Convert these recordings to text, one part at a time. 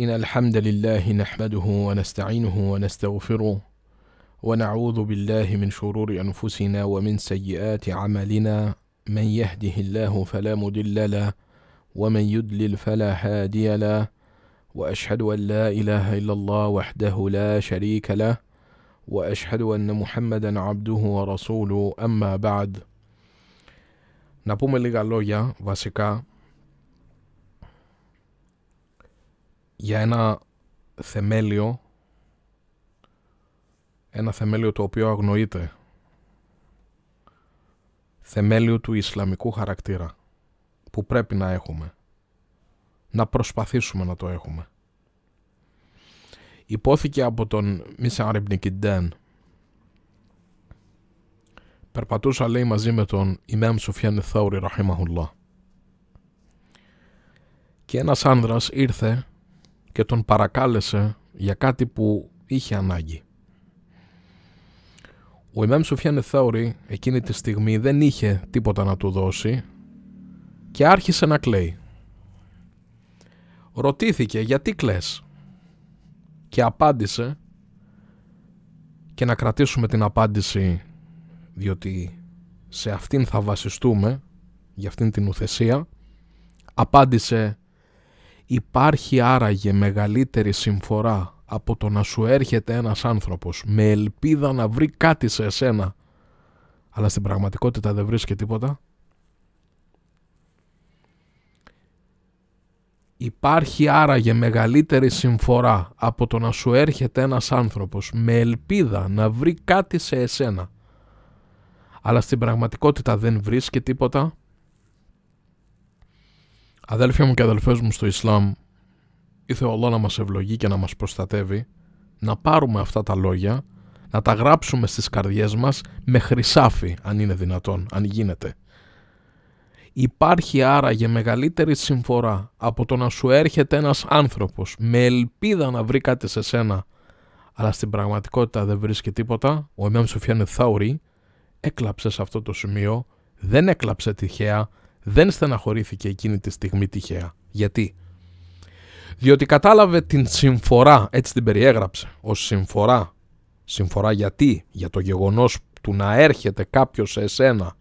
إن الحمد لله نحمده ونستعينه ونستغفره ونعوذ بالله من شرور أنفسنا ومن سيئات عملنا من يهده الله فلا مضل له ومن يدلل فلا هادي له وأشهد أن لا إله إلا الله وحده لا شريك له وأشهد أن محمدا عبده ورسوله أما بعد نبوم اللي قال له يا واسكا για ένα θεμέλιο ένα θεμέλιο το οποίο αγνοείται θεμέλιο του Ισλαμικού χαρακτήρα που πρέπει να έχουμε να προσπαθήσουμε να το έχουμε υπόθηκε από τον Μίσα Ιμπνικιντέν περπατούσα λέει μαζί με τον Ιμέμ Σοφιάν Θάουρη και ένας άνδρας ήρθε και τον παρακάλεσε για κάτι που είχε ανάγκη. Ο Ιμάμ Σουφιάν Θεώρη εκείνη τη στιγμή δεν είχε τίποτα να του δώσει και άρχισε να κλαίει. Ρωτήθηκε γιατί κλαις και απάντησε και να κρατήσουμε την απάντηση διότι σε αυτήν θα βασιστούμε για αυτήν την ουθεσία απάντησε Υπάρχει άραγε μεγαλύτερη συμφορά από το να σου έρχεται ένας άνθρωπος με ελπίδα να βρει κάτι σε εσένα αλλά στην πραγματικότητα δεν βρίσκει τίποτα. Υπάρχει άραγε μεγαλύτερη συμφορά από το να σου έρχεται ένας άνθρωπος με ελπίδα να βρει κάτι σε εσένα αλλά στην πραγματικότητα δεν βρίσκει τίποτα Αδέλφια μου και αδελφές μου στο Ισλάμ, ήθε ο να μας ευλογεί και να μας προστατεύει, να πάρουμε αυτά τα λόγια, να τα γράψουμε στις καρδιές μας με χρυσάφι, αν είναι δυνατόν, αν γίνεται. Υπάρχει άραγε μεγαλύτερη συμφορά από το να σου έρχεται ένας άνθρωπος με ελπίδα να βρει κάτι σε σένα, αλλά στην πραγματικότητα δεν βρίσκει τίποτα, ο Εμέμ Σουφιάνε Θαουρή έκλαψε σε αυτό το σημείο, δεν έκλαψε τυχαία, δεν στεναχωρήθηκε εκείνη τη στιγμή τυχαία. Γιατί? Διότι κατάλαβε την συμφορά, έτσι την περιέγραψε, ως συμφορά. Συμφορά γιατί, για το γεγονός του να έρχεται κάποιος σε εσένα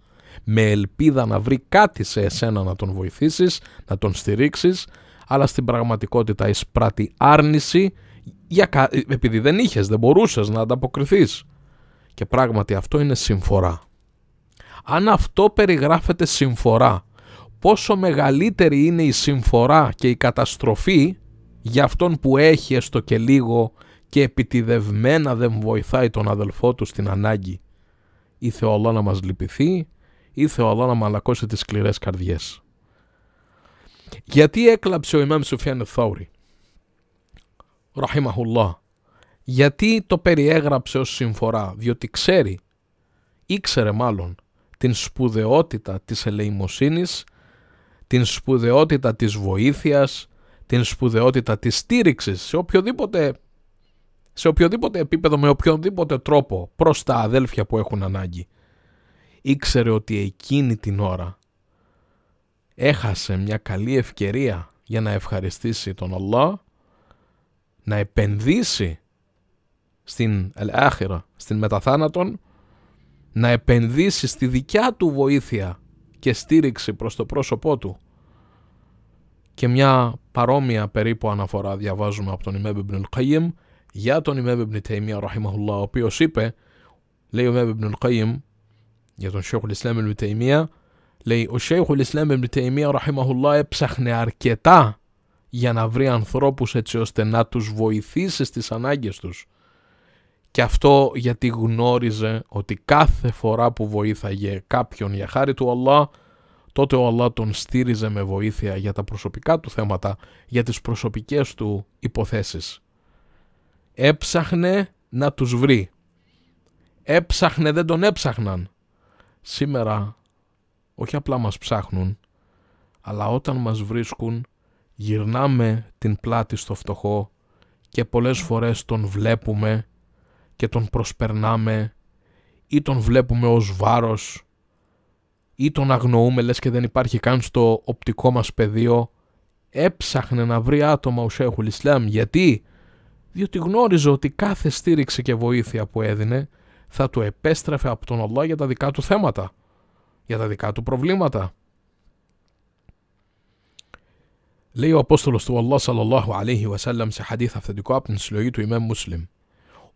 με ελπίδα να βρει κάτι σε εσένα να τον βοηθήσεις, να τον στηρίξεις, αλλά στην πραγματικότητα εισπράττει άρνηση για επειδή δεν είχες, δεν μπορούσες να ανταποκριθείς. Και πράγματι αυτό είναι συμφορά. Αν αυτό περιγράφεται συμφορά πόσο μεγαλύτερη είναι η συμφορά και η καταστροφή για αυτόν που έχει έστω και λίγο και επιτιδευμένα δεν βοηθάει τον αδελφό του στην ανάγκη. Ήθε ο να μας λυπηθεί, ήθε ο να μαλακώσει τις σκληρές καρδιές. Γιατί έκλαψε ο Ιμάμ Σουφιάν Θάουρη. Ραχήμαχουλά. Γιατί το περιέγραψε ως συμφορά, διότι ξέρει, ήξερε μάλλον, την σπουδαιότητα της ελεημοσύνης την σπουδαιότητα της βοήθειας, την σπουδαιότητα της στήριξης σε οποιοδήποτε, σε οποιοδήποτε επίπεδο, με οποιονδήποτε τρόπο προς τα αδέλφια που έχουν ανάγκη. Ήξερε ότι εκείνη την ώρα έχασε μια καλή ευκαιρία για να ευχαριστήσει τον Allah, να επενδύσει στην άχυρα στην μεταθάνατον, να επενδύσει στη δικιά του βοήθεια και στήριξη προς το πρόσωπό του. Και μια παρόμοια περίπου αναφορά διαβάζουμε από τον Ιμέμπ Ιμπνουλ Καϊμ για τον Ιμέμπ Ιμπνη Τέιμια ο οποίος είπε, λέει ο Ιμέμπ Καϊμ για τον Σέιχουλ Ισλάμ Ιμπνη Τέιμια, λέει ο Σέιχουλ Ισλάμ Ιμπνη Τέιμια Ραχιμαχουλά έψαχνε αρκετά για να βρει ανθρώπους έτσι ώστε να τους βοηθήσει στις ανάγκες τους και αυτό γιατί γνώριζε ότι κάθε φορά που βοήθαγε κάποιον για χάρη του Αλλά, τότε ο Αλλά τον στήριζε με βοήθεια για τα προσωπικά του θέματα, για τις προσωπικές του υποθέσεις. Έψαχνε να τους βρει. Έψαχνε, δεν τον έψαχναν. Σήμερα όχι απλά μας ψάχνουν, αλλά όταν μας βρίσκουν γυρνάμε την πλάτη στο φτωχό και πολλές φορές τον βλέπουμε και τον προσπερνάμε ή τον βλέπουμε ως βάρος ή τον αγνοούμε λες και δεν υπάρχει καν στο οπτικό μας πεδίο έψαχνε να βρει άτομα ο Σέχουλ Ισλάμ γιατί διότι γνώριζε ότι κάθε στήριξη και βοήθεια που έδινε θα του επέστρεφε από τον Αλλά για τα δικά του θέματα για τα δικά του προβλήματα Λέει ο Απόστολος του Αλλά σε αυθεντικό από την συλλογή του Ιμέμ Μουσλιμ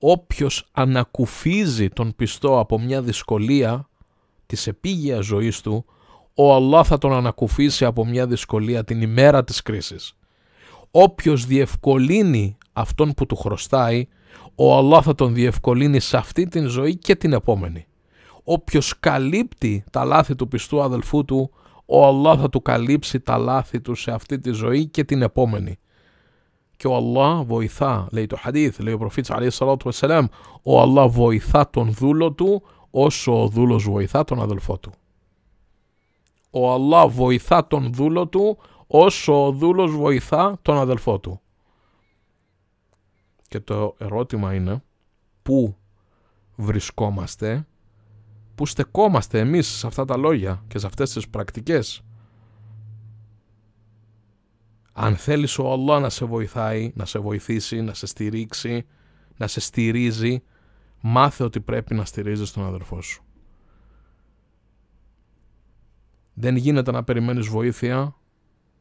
όποιος ανακουφίζει τον πιστό από μια δυσκολία της επίγειας ζωής του, ο Αλλά θα τον ανακουφίσει από μια δυσκολία την ημέρα της κρίσης. Όποιος διευκολύνει αυτόν που του χρωστάει, ο Αλλά θα τον διευκολύνει σε αυτή την ζωή και την επόμενη. Όποιος καλύπτει τα λάθη του πιστού αδελφού του, ο Αλλά θα του καλύψει τα λάθη του σε αυτή τη ζωή και την επόμενη και ο Αλλά βοηθά, λέει το χαδίθ, λέει ο προφήτης ο Αλλά βοηθά τον δούλο του όσο ο δούλος βοηθά τον αδελφό του. Ο Αλλά βοηθά τον δούλο του όσο ο δούλος βοηθά τον αδελφό του. Και το ερώτημα είναι πού βρισκόμαστε, πού στεκόμαστε εμείς σε αυτά τα λόγια και σε αυτές τις πρακτικές. Αν θέλεις ο Allah να σε βοηθάει, να σε βοηθήσει, να σε στηρίξει, να σε στηρίζει, μάθε ότι πρέπει να στηρίζεις τον αδερφό σου. Δεν γίνεται να περιμένεις βοήθεια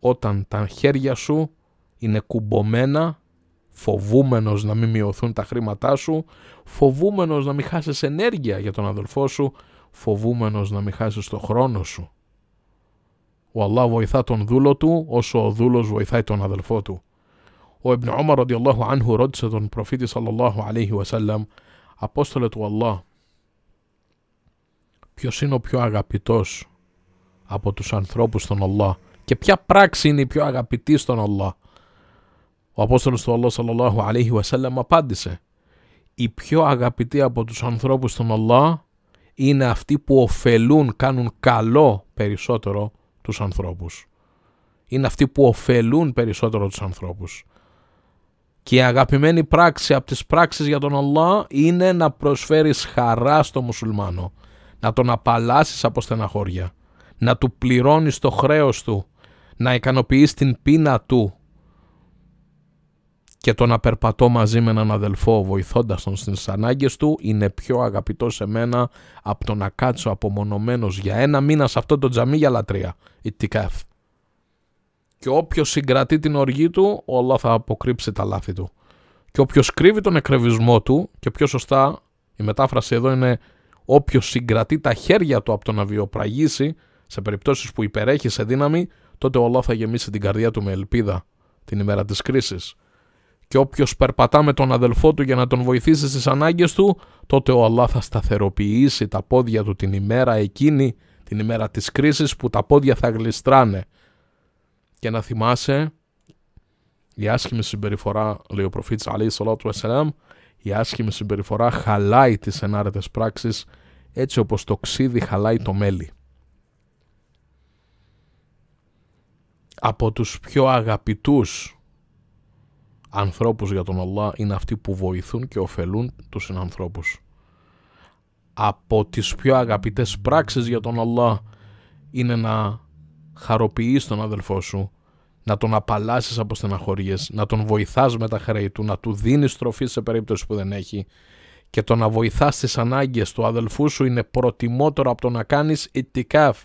όταν τα χέρια σου είναι κουμπωμένα, φοβούμενος να μην μειωθούν τα χρήματά σου, φοβούμενος να μην χάσεις ενέργεια για τον αδελφό σου, φοβούμενος να μην χάσεις το χρόνο σου. Ο Αλλά βοηθά τον δούλο του όσο ο δούλος βοηθάει τον αδελφό του. Ο Ιμπν ρώτησε τον προφήτη sallallahu Απόστολε του Αλλά Ποιος είναι ο πιο αγαπητός από τους ανθρώπους στον Αλλά και ποια πράξη είναι η πιο αγαπητή στον Αλλά. Ο Απόστολος του ΑΛΛΑ sallallahu απάντησε «Η πιο αγαπητή από τους ανθρώπους στον ΑΛΛΑ είναι αυτοί που ωφελούν, κάνουν καλό περισσότερο τους ανθρώπους. Είναι αυτοί που ωφελούν περισσότερο τους ανθρώπους. Και η αγαπημένη πράξη από τις πράξεις για τον Αλλά είναι να προσφέρεις χαρά στο μουσουλμάνο, να τον απαλλάσσεις από στεναχώρια, να του πληρώνεις το χρέος του, να ικανοποιείς την πείνα του και το να περπατώ μαζί με έναν αδελφό βοηθώντας τον στις ανάγκες του είναι πιο αγαπητό σε μένα από το να κάτσω απομονωμένος για ένα μήνα σε αυτό το τζαμί για λατρεία. Ιτικάφ. Και όποιος συγκρατεί την οργή του, όλα θα αποκρύψει τα λάθη του. Και όποιος κρύβει τον εκρεβισμό του, και πιο σωστά η μετάφραση εδώ είναι όποιος συγκρατεί τα χέρια του από το να βιοπραγήσει, σε περιπτώσεις που υπερέχει σε δύναμη, τότε όλα θα γεμίσει την καρδιά του με ελπίδα την ημέρα της κρίσης και όποιος περπατά με τον αδελφό του για να τον βοηθήσει στις ανάγκες του, τότε ο Αλλά θα σταθεροποιήσει τα πόδια του την ημέρα εκείνη, την ημέρα της κρίσης που τα πόδια θα γλιστράνε. Και να θυμάσαι, η άσχημη συμπεριφορά, λέει ο προφήτης Αλή η άσχημη συμπεριφορά χαλάει τις ενάρετες πράξεις έτσι όπως το ξύδι χαλάει το μέλι. Από τους πιο αγαπητούς Ανθρώπους για τον Αλλά είναι αυτοί που βοηθούν και ωφελούν τους συνανθρώπους. Από τις πιο αγαπητές πράξεις για τον Αλλά είναι να χαροποιείς τον αδελφό σου, να τον απαλλάσσεις από στεναχωριές, να τον βοηθάς με τα χρέη του, να του δίνεις τροφή σε περίπτωση που δεν έχει και το να βοηθάς τις ανάγκες του αδελφού σου είναι προτιμότερο από το να κάνεις ιτικάφ,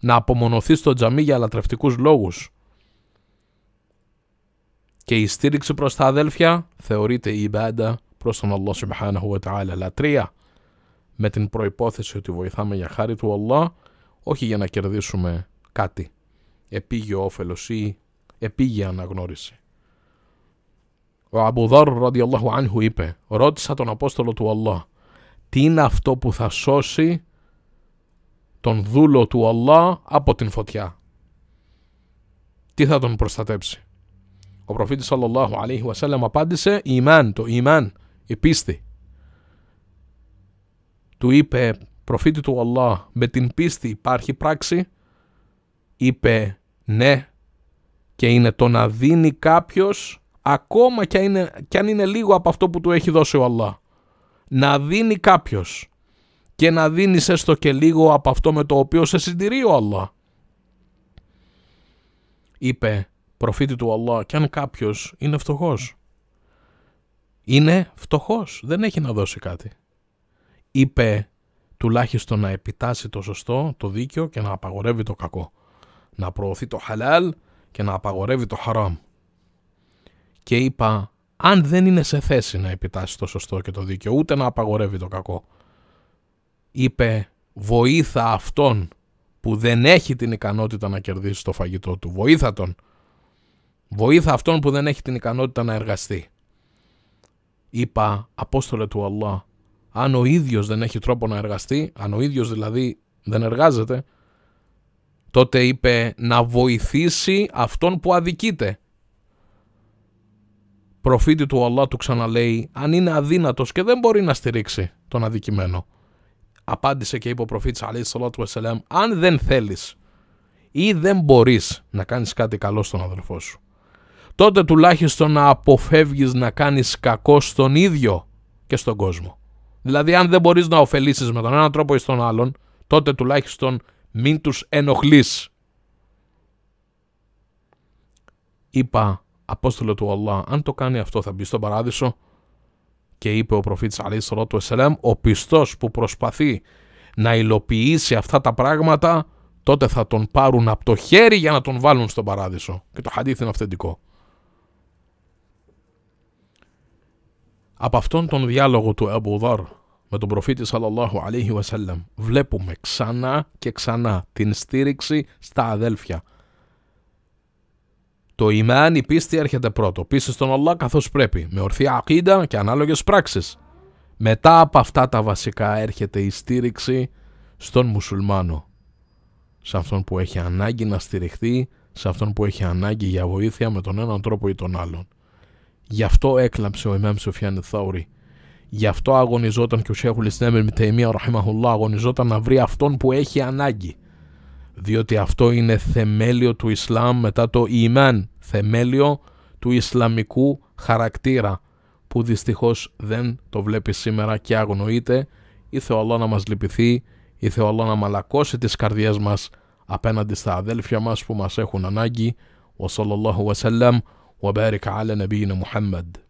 να απομονωθείς στο τζαμί για λατρευτικούς λόγους και η στήριξη προς τα αδέλφια θεωρείται η μπάντα προς τον Allah subhanahu wa ta'ala λατρεία με την προϋπόθεση ότι βοηθάμε για χάρη του Αλλά όχι για να κερδίσουμε κάτι επίγειο όφελος ή επίγεια αναγνώριση. Ο Αμπουδάρ ραδιαλlahu είπε ρώτησα τον Απόστολο του Αλλά τι είναι αυτό που θα σώσει τον δούλο του Allah από την φωτιά. Τι θα τον προστατέψει. Ο προφήτης sallallahu alaihi wasallam απάντησε «Ημάν, το ημάν, η πίστη». Του είπε προφήτη του Αλλάχ «Με την πίστη υπάρχει πράξη» είπε «Ναι» και είναι το να δίνει κάποιος ακόμα και, είναι, αν είναι λίγο από αυτό που του έχει δώσει ο Αλλά. Να δίνει κάποιος και να δίνεις έστω και λίγο από αυτό με το οποίο σε συντηρεί ο Αλλά. Είπε προφήτη του Αλλά, και αν κάποιος είναι φτωχός. Είναι φτωχός, δεν έχει να δώσει κάτι. Είπε τουλάχιστον να επιτάσει το σωστό, το δίκαιο και να απαγορεύει το κακό. Να προωθεί το χαλάλ και να απαγορεύει το χαράμ. Και είπα, αν δεν είναι σε θέση να επιτάσει το σωστό και το δίκαιο, ούτε να απαγορεύει το κακό. Είπε, βοήθα αυτόν που δεν έχει την ικανότητα να κερδίσει το φαγητό του. Βοήθα τον Βοήθα αυτόν που δεν έχει την ικανότητα να εργαστεί. Είπα, Απόστολε του Αλλά, αν ο ίδιος δεν έχει τρόπο να εργαστεί, αν ο ίδιος δηλαδή δεν εργάζεται, τότε είπε να βοηθήσει αυτόν που αδικείται. Προφήτη του Αλλά του ξαναλέει, αν είναι αδύνατος και δεν μπορεί να στηρίξει τον αδικημένο. Απάντησε και είπε ο προφήτης αν δεν θέλεις ή δεν μπορείς να κάνεις κάτι καλό στον αδελφό σου τότε τουλάχιστον να αποφεύγεις να κάνεις κακό στον ίδιο και στον κόσμο. Δηλαδή αν δεν μπορείς να ωφελήσεις με τον έναν τρόπο ή στον άλλον, τότε τουλάχιστον μην τους ενοχλείς. Είπα Απόστολο του Αλλά, αν το κάνει αυτό θα μπει στον παράδεισο και είπε ο προφήτης Αλής Ρώτου ο πιστός που προσπαθεί να υλοποιήσει αυτά τα πράγματα τότε θα τον πάρουν από το χέρι για να τον βάλουν στον παράδεισο. Και το χαντίθ είναι αυθεντικό. Από αυτόν τον διάλογο του Αμπουδάρ με τον προφήτη Σαλαλάχου Βασέλεμ βλέπουμε ξανά και ξανά την στήριξη στα αδέλφια. Το ημάν, η πίστη έρχεται πρώτο. Πίστη στον Αλλά καθώς πρέπει. Με ορθή ακίδα και ανάλογες πράξεις. Μετά από αυτά τα βασικά έρχεται η στήριξη στον μουσουλμάνο. Σε αυτόν που έχει ανάγκη να στηριχθεί, σε αυτόν που έχει ανάγκη για βοήθεια με τον έναν τρόπο ή τον άλλον. Γι' αυτό έκλαψε ο Ιμάμ Σοφιάν Θαουρή. Γι' αυτό αγωνιζόταν και ο Σέχουλ με Μιταϊμία Ραχημαχουλά, αγωνιζόταν να βρει αυτόν που έχει ανάγκη. Διότι αυτό είναι θεμέλιο του Ισλάμ μετά το Ιμάν, θεμέλιο του Ισλαμικού χαρακτήρα που δυστυχώς δεν το βλέπει σήμερα και αγνοείται ή ο να μας λυπηθεί ή ο να μαλακώσει τις καρδιές μας απέναντι στα αδέλφια μας που μας έχουν ανάγκη. Ο وبارك على نبينا محمد